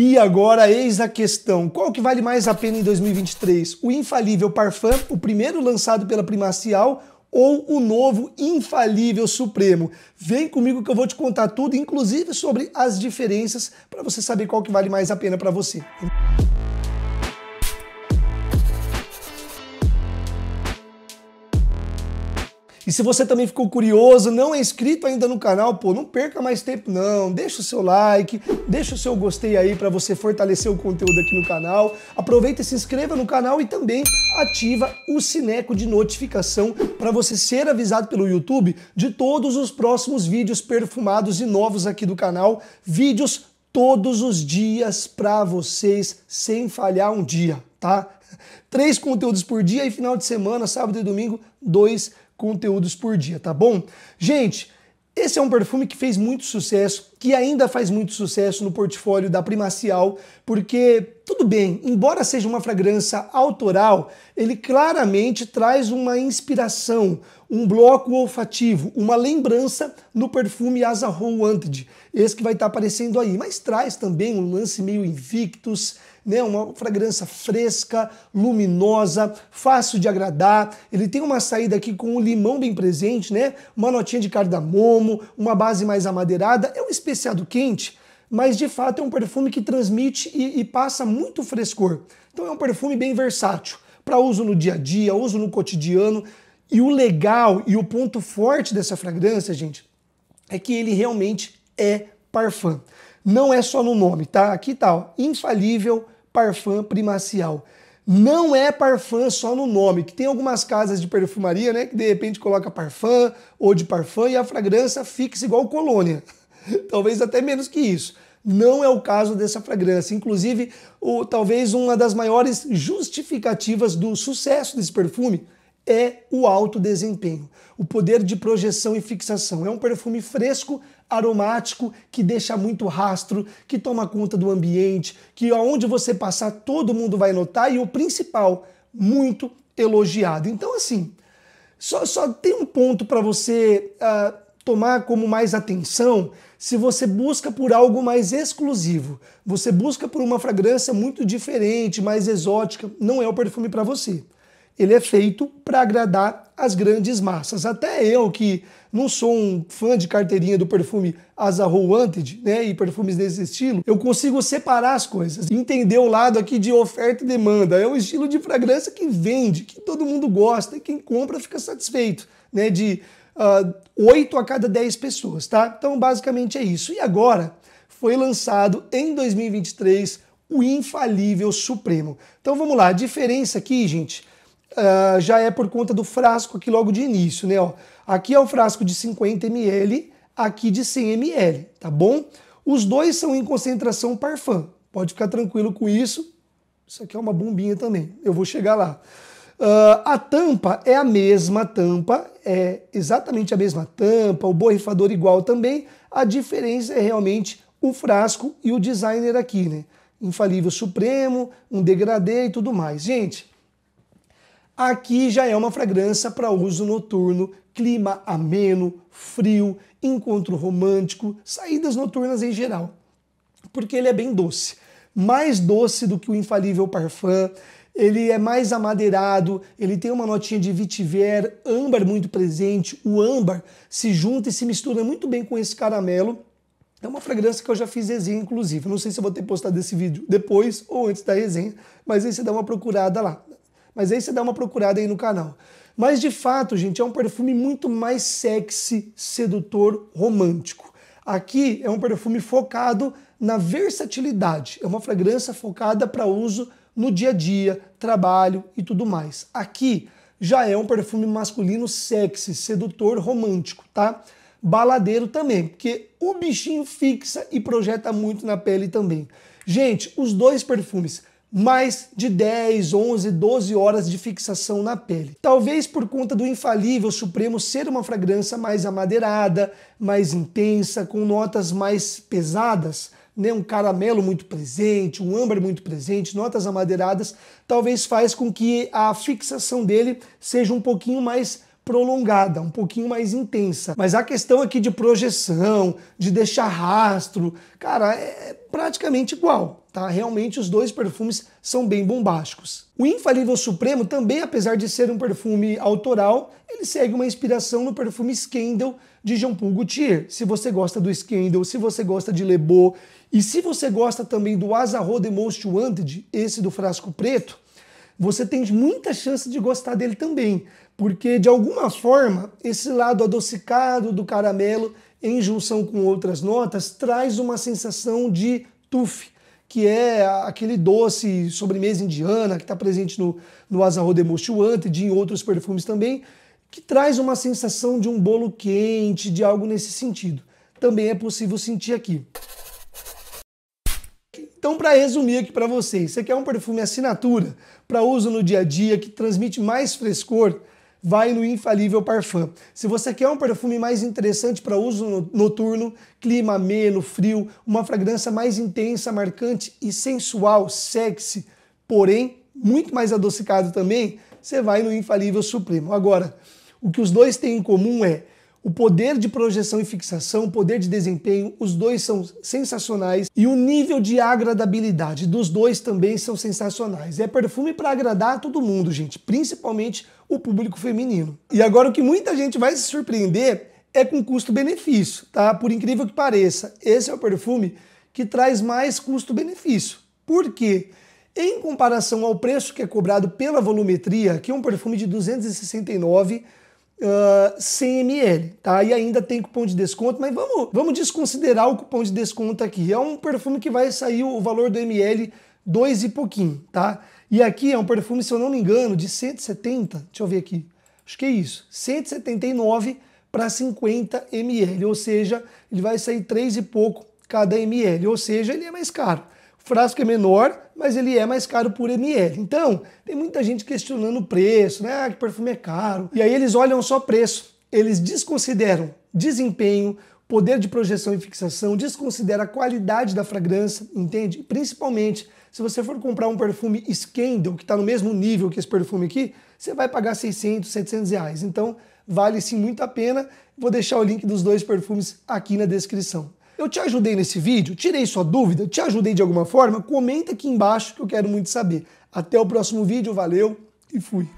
E agora eis a questão: qual que vale mais a pena em 2023? O infalível Parfum, o primeiro lançado pela Primacial, ou o novo infalível Supremo? Vem comigo que eu vou te contar tudo, inclusive sobre as diferenças, para você saber qual que vale mais a pena para você. E se você também ficou curioso, não é inscrito ainda no canal, pô, não perca mais tempo não. Deixa o seu like, deixa o seu gostei aí para você fortalecer o conteúdo aqui no canal. Aproveita e se inscreva no canal e também ativa o sineco de notificação para você ser avisado pelo YouTube de todos os próximos vídeos perfumados e novos aqui do canal, vídeos todos os dias para vocês sem falhar um dia, tá? Três conteúdos por dia e final de semana, sábado e domingo, dois conteúdos por dia, tá bom? Gente, esse é um perfume que fez muito sucesso que ainda faz muito sucesso no portfólio da Primacial, porque tudo bem, embora seja uma fragrância autoral, ele claramente traz uma inspiração, um bloco olfativo, uma lembrança no perfume Asa Wanted, esse que vai estar tá aparecendo aí, mas traz também um lance meio Invictus, né, uma fragrância fresca, luminosa, fácil de agradar. Ele tem uma saída aqui com o limão bem presente, né? Uma notinha de cardamomo, uma base mais amadeirada. É um especiado quente, mas de fato é um perfume que transmite e, e passa muito frescor. Então é um perfume bem versátil, para uso no dia a dia, uso no cotidiano. E o legal e o ponto forte dessa fragrância, gente, é que ele realmente é parfum. Não é só no nome, tá? Aqui tá, ó, infalível parfum primacial. Não é parfum só no nome, que tem algumas casas de perfumaria, né, que de repente coloca parfum ou de parfum e a fragrância fixa igual colônia. talvez até menos que isso. Não é o caso dessa fragrância. Inclusive, o, talvez uma das maiores justificativas do sucesso desse perfume é o alto desempenho, o poder de projeção e fixação. É um perfume fresco, aromático, que deixa muito rastro, que toma conta do ambiente, que aonde você passar todo mundo vai notar e o principal, muito elogiado. Então, assim, só, só tem um ponto para você. Uh, tomar como mais atenção se você busca por algo mais exclusivo. Você busca por uma fragrância muito diferente, mais exótica, não é o perfume para você. Ele é feito para agradar as grandes massas. Até eu que não sou um fã de carteirinha do perfume Azarro Wanted, né, e perfumes desse estilo, eu consigo separar as coisas, entender o lado aqui de oferta e demanda. É um estilo de fragrância que vende, que todo mundo gosta e quem compra fica satisfeito, né, de uh, ah, 8 a cada 10 pessoas, tá? Então, basicamente é isso. E agora foi lançado em 2023 o Infalível Supremo. Então, vamos lá. A diferença aqui, gente, uh, já é por conta do frasco aqui logo de início, né? Ó, aqui é o frasco de 50 ml, aqui de 100 ml, tá bom? Os dois são em concentração parfum. Pode ficar tranquilo com isso. Isso aqui é uma bombinha também. Eu vou chegar lá. Uh, a tampa é a mesma tampa, é exatamente a mesma tampa, o borrifador igual também. A diferença é realmente o frasco e o designer aqui, né? Infalível Supremo, um degradê e tudo mais. Gente, aqui já é uma fragrância para uso noturno, clima ameno, frio, encontro romântico, saídas noturnas em geral, porque ele é bem doce. Mais doce do que o Infalível Parfum, ele é mais amadeirado, ele tem uma notinha de vitiver, âmbar muito presente, o âmbar se junta e se mistura muito bem com esse caramelo. É uma fragrância que eu já fiz resenha, inclusive. Não sei se eu vou ter postado esse vídeo depois ou antes da resenha, mas aí você dá uma procurada lá. Mas aí você dá uma procurada aí no canal. Mas de fato, gente, é um perfume muito mais sexy, sedutor, romântico. Aqui é um perfume focado na versatilidade. É uma fragrância focada para uso no dia a dia, trabalho e tudo mais. Aqui já é um perfume masculino sexy, sedutor, romântico, tá? Baladeiro também, porque o bichinho fixa e projeta muito na pele também. Gente, os dois perfumes mais de 10, 11, 12 horas de fixação na pele. Talvez por conta do infalível Supremo ser uma fragrância mais amadeirada, mais intensa, com notas mais pesadas, né, um caramelo muito presente, um âmbar muito presente, notas amadeiradas, talvez faz com que a fixação dele seja um pouquinho mais prolongada, um pouquinho mais intensa. Mas a questão aqui de projeção, de deixar rastro, cara, é, é praticamente igual, tá? Realmente os dois perfumes são bem bombásticos. O Infalível Supremo também, apesar de ser um perfume autoral, ele segue uma inspiração no perfume Scandal de Jean Paul Gaultier. Se você gosta do Scandal, se você gosta de Le Beau, e se você gosta também do Azarro de Most Wanted, esse do frasco preto, você tem muita chance de gostar dele também, porque de alguma forma esse lado adocicado do caramelo, em junção com outras notas, traz uma sensação de tuf, que é aquele doce sobremesa indiana que está presente no, no Azarro de Mochuante e em outros perfumes também, que traz uma sensação de um bolo quente, de algo nesse sentido. Também é possível sentir aqui. Então, para resumir aqui para vocês, você quer é um perfume assinatura para uso no dia a dia que transmite mais frescor? Vai no Infalível Parfum. Se você quer um perfume mais interessante para uso noturno, clima ameno, frio, uma fragrância mais intensa, marcante e sensual, sexy, porém muito mais adocicado também, você vai no Infalível Supremo. Agora, o que os dois têm em comum é o poder de projeção e fixação, o poder de desempenho, os dois são sensacionais e o nível de agradabilidade dos dois também são sensacionais. É perfume para agradar todo mundo, gente, principalmente o público feminino. E agora o que muita gente vai se surpreender é com custo-benefício, tá? Por incrível que pareça, esse é o perfume que traz mais custo-benefício. Por quê? Em comparação ao preço que é cobrado pela volumetria, que é um perfume de 269 100 ah, ml, tá? E ainda tem cupom de desconto, mas vamos, vamos desconsiderar o cupom de desconto aqui. É um perfume que vai sair o valor do ml dois e pouquinho, tá? E aqui é um perfume, se eu não me engano, de 170, deixa eu ver aqui, acho que é isso, 179 para 50 ml, ou seja, ele vai sair três e pouco cada ml, ou seja, ele é mais caro. O frasco é menor, mas ele é mais caro por ml. Então, tem muita gente questionando o preço, né? Ah, que perfume é caro. E aí eles olham só preço. Eles desconsideram desempenho, poder de projeção e fixação, desconsidera a qualidade da fragrância, entende? Principalmente se você for comprar um perfume Scandal, que está no mesmo nível que esse perfume aqui, você vai pagar 600, 700 reais. Então, vale sim muito a pena. Vou deixar o link dos dois perfumes aqui na descrição. Eu te ajudei nesse vídeo? Tirei sua dúvida? Te ajudei de alguma forma? Comenta aqui embaixo que eu quero muito saber. Até o próximo vídeo, valeu e fui!